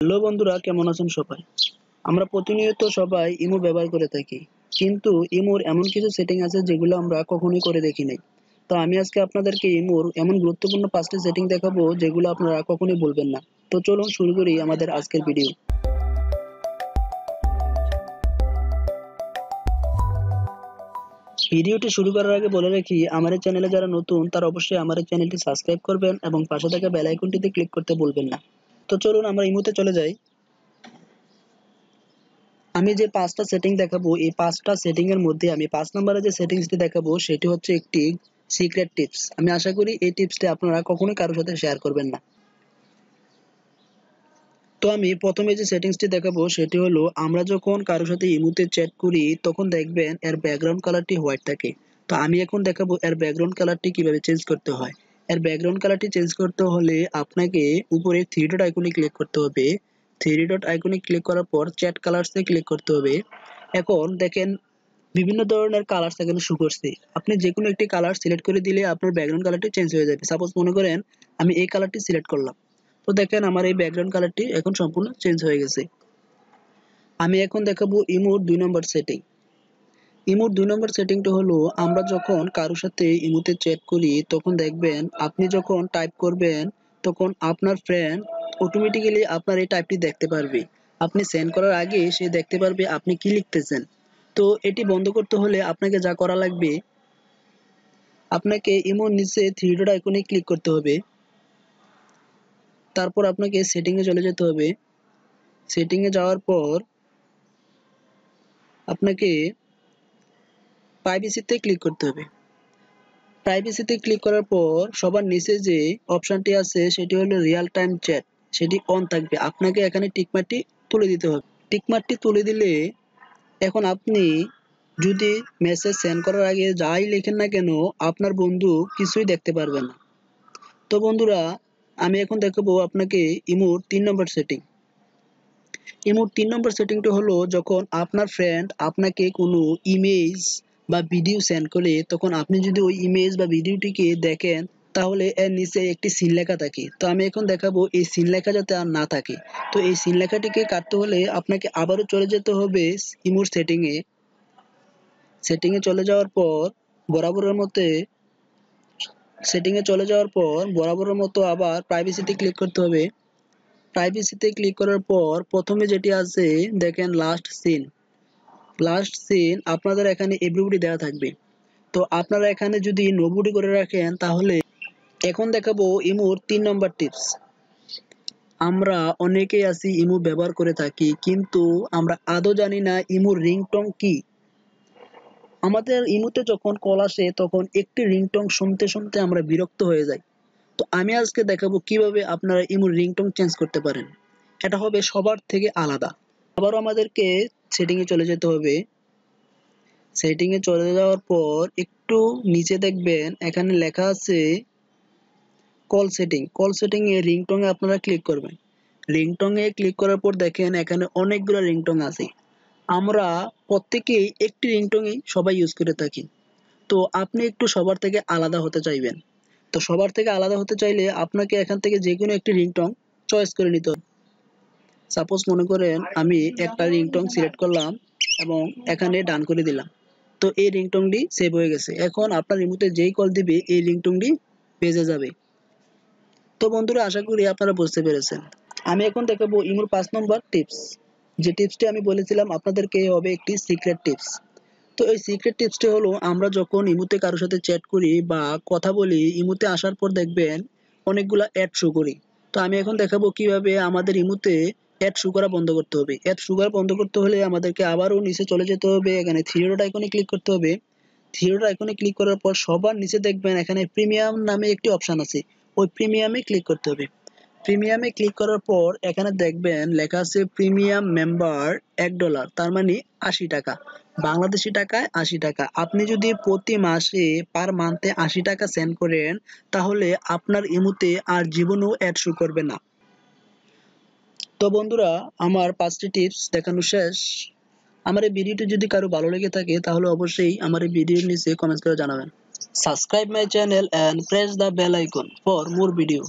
hello বন্ধুরা কেমন আছেন সবাই আমরা প্রতিনিয়ত সবাই ইমো ব্যবহার করে থাকি কিন্তু ইমোর এমন কিছু সেটিং আছে যেগুলো আমরা কখনোই করে দেখি নাই তো আমি আজকে আপনাদেরকে ইমোর এমন গুরুত্বপূর্ণ পাঁচটি সেটিং দেখাবো যেগুলো আপনারা কখনোই বলবেন না তো চলুন শুরু করি আমাদের আজকের ভিডিও ভিডিওটি শুরু করার আগে বলে রাখি আমার চ্যানেলে যারা নতুন তারা অবশ্যই আমার চ্যানেলটি সাবস্ক্রাইব করবেন এবং পাশে থাকা বেল আইকনটিতে ক্লিক করতে ভুলবেন না তো চলুন আমরা ইমোতে চলে যাই আমি যে পাঁচটা সেটিং দেখাবো এই পাঁচটা সেটিং এর মধ্যে আমি পাঁচ নম্বরে যে সেটিংসটি দেখাবো সেটি হচ্ছে একটি সিক্রেট টিপস আমি আশা করি এই টিপসটি আপনারা কখনোই কারোর সাথে শেয়ার করবেন না তো আমি প্রথমে যে সেটিংসটি দেখাবো সেটি হলো আমরা যখন কারোর সাথে ইমুতে চ্যাট করি তখন দেখবেন এর ব্যাকগ্রাউন্ড কালারটি হোয়াইট থাকে তো আমি এখন দেখাবো এর ব্যাকগ্রাউন্ড কালারটি কিভাবে চেঞ্জ করতে হয় এর ব্যাকগ্রাউন্ড কালারটি চেঞ্জ করতে হলে আপনাকে উপরে থ্রি ডট আইকনে ক্লিক করতে হবে থ্রি ডট আইকনে ক্লিক করার পর চ্যাট কালার্সে ক্লিক করতে হবে এখন দেখেন বিভিন্ন ধরনের কালার এখানে শু করছে আপনি যে কোনো একটি কালার সিলেক্ট করে দিলে আপনার ব্যাকগ্রাউন্ড কালারটি চেঞ্জ হয়ে যাবে সাপোজ মনে করেন আমি এই কালারটি সিলেক্ট করলাম তো দেখেন আমার এই ব্যাকগ্রাউন্ড কালারটি এখন সম্পূর্ণ চেঞ্জ হয়ে গেছে আমি এখন দেখাবো ইমোর দুই নম্বর সেটিং ইমোর দুই নম্বর সেটিংটা হলো আমরা যখন কারোর সাথে ইমোতে চ্যাট করি তখন দেখবেন আপনি যখন টাইপ করবেন তখন আপনার ফ্রেন্ড অটোমেটিক্যালি আপনার এই টাইপটি দেখতে পারবে আপনি সেন্ড করার আগে সে দেখতে পারবে আপনি কি লিখতেছেন তো এটি বন্ধ করতে হলে আপনাকে যা করা লাগবে আপনাকে ইমোর নিচে থ্রি ডট আইকনে ক্লিক করতে হবে তারপর আপনাকে সেটিংয়ে চলে যেতে হবে সেটিংয়ে যাওয়ার পর আপনাকে প্রাইভেসিতে ক্লিক করতে হবে প্রাইভেসিতে ক্লিক করার পর সবার নিচে যে অপশানটি আছে সেটি হলো রিয়াল টাইম চ্যাট সেটি অন থাকবে আপনাকে এখানে টিকমার্কটি তুলে দিতে হবে টিকমার্কটি তুলে দিলে এখন আপনি যদি মেসেজ সেন্ড করার আগে যাই লেখেন না কেন আপনার বন্ধু কিছুই দেখতে পারবে না তো বন্ধুরা আমি এখন দেখাবো আপনাকে ইমোর তিন নম্বর সেটিং ইমোর তিন নম্বর সেটিংটা হলো যখন আপনার ফ্রেন্ড আপনাকে কোনো ইমেজ বা ভিডিও সেন্ড করলে তখন আপনি যদি ওই ইমেজ বা ভিডিওটিকে দেখেন তাহলে এর নিচে একটি সিন লেখা থাকে তো আমি এখন দেখাবো এই সিন লেখা যাতে আর না থাকে তো এই সিন লেখাটিকে কাটতে হলে আপনাকে আবারও চলে যেতে হবে ইমোর সেটিংয়ে সেটিংয়ে চলে যাওয়ার পর বরাবরের মতে সেটিংয়ে চলে যাওয়ার পর বরাবরের মতো আবার প্রাইভেসিতে ক্লিক করতে হবে প্রাইভেসিতে ক্লিক করার পর প্রথমে যেটি আছে দেখেন লাস্ট সিন লাস্ট সিন আপনাদের এখানে এভরিবডি দেওয়া থাকবে তো আপনারা এখানে যদি নবুটি করে রাখেন তাহলে এখন দেখাবো ইমুর তিন নম্বর টিপস আমরা অনেকেই আছি ইমু ব্যবহার করে থাকি কিন্তু আমরা আদৌ জানি না ইমুর রিংটং কি আমাদের ইমুতে যখন কল আসে তখন একটি রিংটং শুনতে শুনতে আমরা বিরক্ত হয়ে যাই তো আমি আজকে দেখাবো কিভাবে আপনারা ইমুর রিংটং চেঞ্জ করতে পারেন এটা হবে সবার থেকে আলাদা আবারও আমাদেরকে এ চলে যেতে হবে এ চলে যাওয়ার পর একটু নিচে দেখবেন এখানে লেখা আছে কল সেটিং কল সেটিংয়ে এ আপনারা ক্লিক করবেন এ ক্লিক করার পর দেখেন এখানে অনেকগুলো রিংটং আছে আমরা প্রত্যেকেই একটি রিংটংই সবাই ইউজ করে থাকি তো আপনি একটু সবার থেকে আলাদা হতে চাইবেন তো সবার থেকে আলাদা হতে চাইলে আপনাকে এখান থেকে যে কোনো একটি রিংটং চয়েস করে নিতে হবে সাপোজ মনে করেন আমি একটা রিংটং সিলেক্ট করলাম এবং এখানে ডান করে দিলাম তো এই রিংটংটি সেভ হয়ে গেছে এখন আপনার রিমোটে যেই কল দিবে এই রিংটংটি বেজে যাবে তো বন্ধুরা আশা করি আপনারা বুঝতে পেরেছেন আমি এখন দেখাবো ইমোর পাঁচ নম্বর টিপস যে টিপসটি আমি বলেছিলাম আপনাদেরকে হবে একটি সিক্রেট টিপস তো এই সিক্রেট টিপসটি হলো আমরা যখন ইমুতে কারোর সাথে চ্যাট করি বা কথা বলি ইমুতে আসার পর দেখবেন অনেকগুলা অ্যাড শো করি তো আমি এখন দেখাবো কিভাবে আমাদের ইমুতে অ্যাড শু করা বন্ধ করতে হবে অ্যাড শু করা বন্ধ করতে হলে আমাদেরকে আবারও নিচে চলে যেতে হবে এখানে থ্রি আইকনে ক্লিক করতে হবে থ্রি আইকনে ক্লিক করার পর সবার নিচে দেখবেন এখানে প্রিমিয়াম নামে একটি অপশান আছে ওই প্রিমিয়ামে ক্লিক করতে হবে প্রিমিয়ামে ক্লিক করার পর এখানে দেখবেন লেখা আছে প্রিমিয়াম মেম্বার এক ডলার তার মানে আশি টাকা বাংলাদেশি টাকায় আশি টাকা আপনি যদি প্রতি মাসে পার মান্থে আশি টাকা সেন্ড করেন তাহলে আপনার ইমুতে আর জীবনও অ্যাড শু করবে না তো বন্ধুরা আমার পাঁচটি টিপস দেখানো শেষ আমার এই ভিডিওটি যদি কারো ভালো লেগে থাকে তাহলে অবশ্যই আমার এই ভিডিওর নিচে কমেন্টস করে জানাবেন subscribe my channel and press the bell icon for more video